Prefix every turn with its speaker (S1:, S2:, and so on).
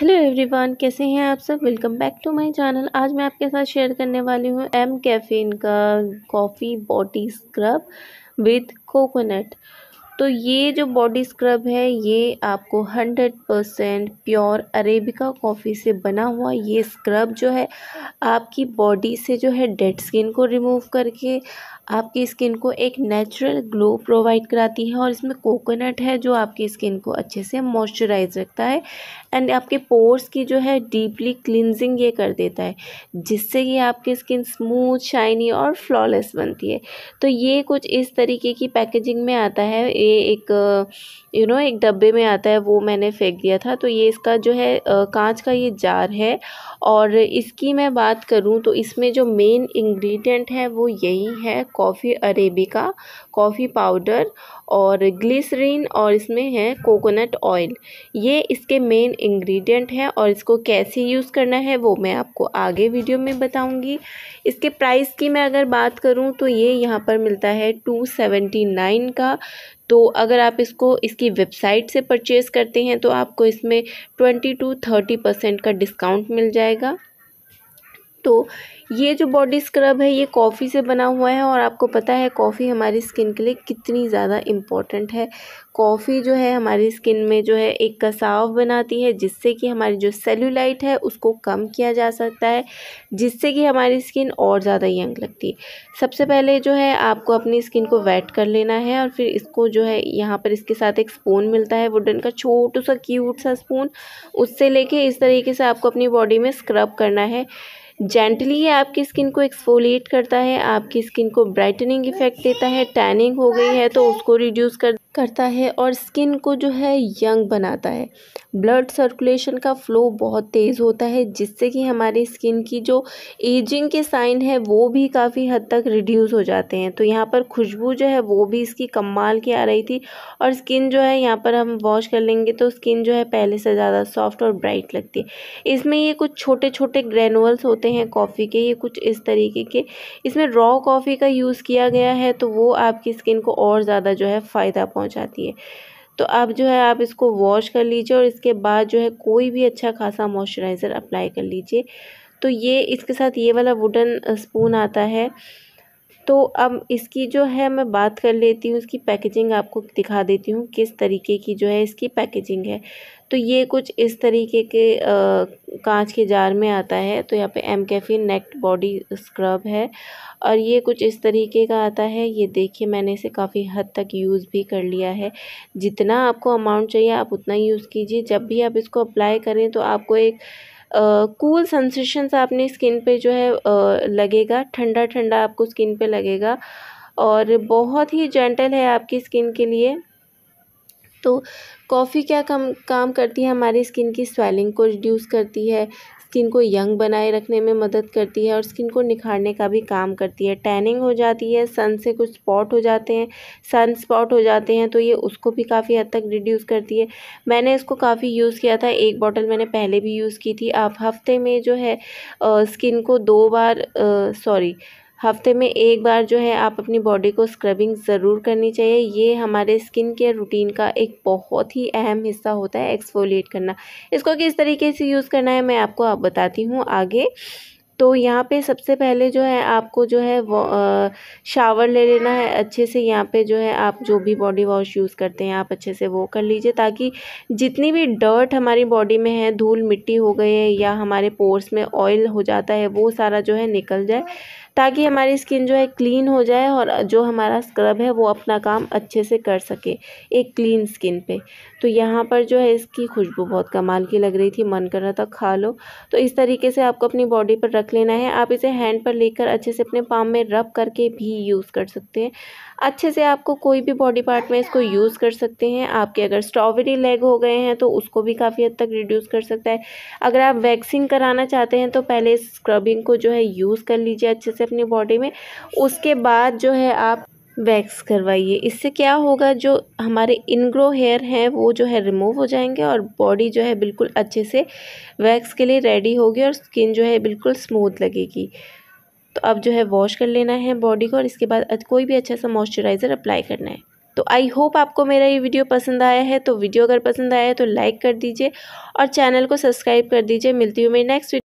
S1: hello everyone कैसे हैं आप सब welcome back to my channel आज मैं आपके साथ शेयर करने वाली हूँ एम कैफीन का coffee body scrub with coconut तो ये जो बॉडी स्क्रब है ये आपको 100 परसेंट प्योर अरेबिका कॉफ़ी से बना हुआ ये स्क्रब जो है आपकी बॉडी से जो है डेड स्किन को रिमूव करके आपकी स्किन को एक नेचुरल ग्लो प्रोवाइड कराती है और इसमें कोकोनट है जो आपकी स्किन को अच्छे से मॉइस्चराइज रखता है एंड आपके पोर्स की जो है डीपली क्लिनजिंग ये कर देता है जिससे ये आपकी स्किन स्मूथ शाइनी और फ्लॉलेस बनती है तो ये कुछ इस तरीके की पैकेजिंग में आता है ये एक यू नो एक डब्बे में आता है वो मैंने फेंक दिया था तो ये इसका जो है कांच का ये जार है और इसकी मैं बात करूँ तो इसमें जो मेन इंग्रीडियंट है वो यही है कॉफ़ी अरेबिका कॉफ़ी पाउडर और ग्लिसरीन और इसमें है कोकोनट ऑयल ये इसके मेन इंग्रेडिएंट हैं और इसको कैसे यूज़ करना है वो मैं आपको आगे वीडियो में बताऊंगी इसके प्राइस की मैं अगर बात करूं तो ये यहाँ पर मिलता है टू सेवेंटी नाइन का तो अगर आप इसको इसकी वेबसाइट से परचेज़ करते हैं तो आपको इसमें ट्वेंटी टू थर्टी परसेंट का डिस्काउंट मिल जाएगा तो ये जो बॉडी स्क्रब है ये कॉफ़ी से बना हुआ है और आपको पता है कॉफ़ी हमारी स्किन के लिए कितनी ज़्यादा इम्पॉर्टेंट है कॉफ़ी जो है हमारी स्किन में जो है एक कसाव बनाती है जिससे कि हमारी जो सेलुलाइट है उसको कम किया जा सकता है जिससे कि हमारी स्किन और ज़्यादा यंग लगती है सबसे पहले जो है आपको अपनी स्किन को वेट कर लेना है और फिर इसको जो है यहाँ पर इसके साथ एक स्पून मिलता है वुडन का छोटू सा क्यूट सा स्पून उससे लेके इस तरीके से आपको अपनी बॉडी में स्क्रब करना है जेंटली ये आपकी स्किन को एक्सफोलिएट करता है आपकी स्किन को ब्राइटनिंग इफेक्ट देता है टैनिंग हो गई है तो उसको रिड्यूस कर करता है और स्किन को जो है यंग बनाता है ब्लड सर्कुलेशन का फ़्लो बहुत तेज़ होता है जिससे कि हमारी स्किन की जो एजिंग के साइन है वो भी काफ़ी हद तक रिड्यूस हो जाते हैं तो यहाँ पर खुशबू जो है वो भी इसकी कमाल की आ रही थी और स्किन जो है यहाँ पर हम वॉश कर लेंगे तो स्किन जो है पहले से ज़्यादा सॉफ्ट और ब्राइट लगती है इसमें ये कुछ छोटे छोटे ग्रेनुअल्स होते हैं कॉफ़ी के ये कुछ इस तरीके के इसमें रॉ कॉफ़ी का यूज़ किया गया है तो वो आपकी स्किन को और ज़्यादा जो है फ़ायदा पहुँच पहुँच जाती है तो अब जो है आप इसको वॉश कर लीजिए और इसके बाद जो है कोई भी अच्छा खासा मॉइस्चराइज़र अप्लाई कर लीजिए तो ये इसके साथ ये वाला वुडन स्पून आता है तो अब इसकी जो है मैं बात कर लेती हूँ इसकी पैकेजिंग आपको दिखा देती हूँ किस तरीके की जो है इसकी पैकेजिंग है तो ये कुछ इस तरीके के कांच के जार में आता है तो यहाँ पे M caffeine naked body scrub है और ये कुछ इस तरीके का आता है ये देखिए मैंने इसे काफ़ी हद तक यूज़ भी कर लिया है जितना आपको अमाउंट चाहिए आप उतना यूज़ कीजिए जब भी आप इसको अप्लाई करें तो आपको एक कूल सेंसेशन आपने स्किन पे जो है लगेगा ठंडा ठंडा आपको स्किन पे लगेगा और बहुत ही जेंटल है आपकी स्किन के लिए तो कॉफ़ी क्या कम काम करती है हमारी स्किन की स्वेलिंग को रिड्यूस करती है स्किन को यंग बनाए रखने में मदद करती है और स्किन को निखारने का भी काम करती है टैनिंग हो जाती है सन से कुछ स्पॉट हो जाते हैं सन स्पॉट हो जाते हैं तो ये उसको भी काफ़ी हद तक रिड्यूस करती है मैंने इसको काफ़ी यूज़ किया था एक बॉटल मैंने पहले भी यूज़ की थी आप हफ्ते में जो है स्किन को दो बार सॉरी हफ्ते में एक बार जो है आप अपनी बॉडी को स्क्रबिंग ज़रूर करनी चाहिए ये हमारे स्किन केयर रूटीन का एक बहुत ही अहम हिस्सा होता है एक्सफोलिएट करना इसको किस तरीके से यूज़ करना है मैं आपको आप बताती हूँ आगे तो यहाँ पे सबसे पहले जो है आपको जो है वो शावर ले लेना है अच्छे से यहाँ पे जो है आप जो भी बॉडी वॉश यूज़ करते हैं आप अच्छे से वो कर लीजिए ताकि जितनी भी डर्ट हमारी बॉडी में है धूल मिट्टी हो गई है या हमारे पोर्स में ऑयल हो जाता है वो सारा जो है निकल जाए ताकि हमारी स्किन जो है क्लीन हो जाए और जो हमारा स्क्रब है वो अपना काम अच्छे से कर सके एक क्लीन स्किन पे तो यहाँ पर जो है इसकी खुशबू बहुत कमाल की लग रही थी मन कर रहा था खा लो तो इस तरीके से आपको अपनी बॉडी पर रख लेना है आप इसे हैंड पर लेकर अच्छे से अपने पाम में रब करके भी यूज़ कर सकते हैं अच्छे से आपको कोई भी बॉडी पार्ट में इसको यूज़ कर सकते हैं आपके अगर स्ट्रॉबेरी लेग हो गए हैं तो उसको भी काफ़ी हद तक रिड्यूस कर सकता है अगर आप वैक्सिंग कराना चाहते हैं तो पहले स्क्रबिंग को जो है यूज़ कर लीजिए अच्छे से से अपनी बॉडी में उसके बाद जो है आप वैक्स करवाइए इससे क्या होगा जो हमारे इनग्रो हेयर हैं वो जो है रिमूव हो जाएंगे और बॉडी जो है बिल्कुल अच्छे से वैक्स के लिए रेडी होगी और स्किन जो है बिल्कुल स्मूथ लगेगी तो अब जो है वॉश कर लेना है बॉडी को और इसके बाद कोई भी अच्छा सा मॉइस्चराइज़र अप्लाई करना है तो आई होप आपको मेरा ये वीडियो पसंद आया है तो वीडियो अगर पसंद आया है तो लाइक कर दीजिए और चैनल को सब्सक्राइब कर दीजिए मिलती हूँ मेरी नेक्स्ट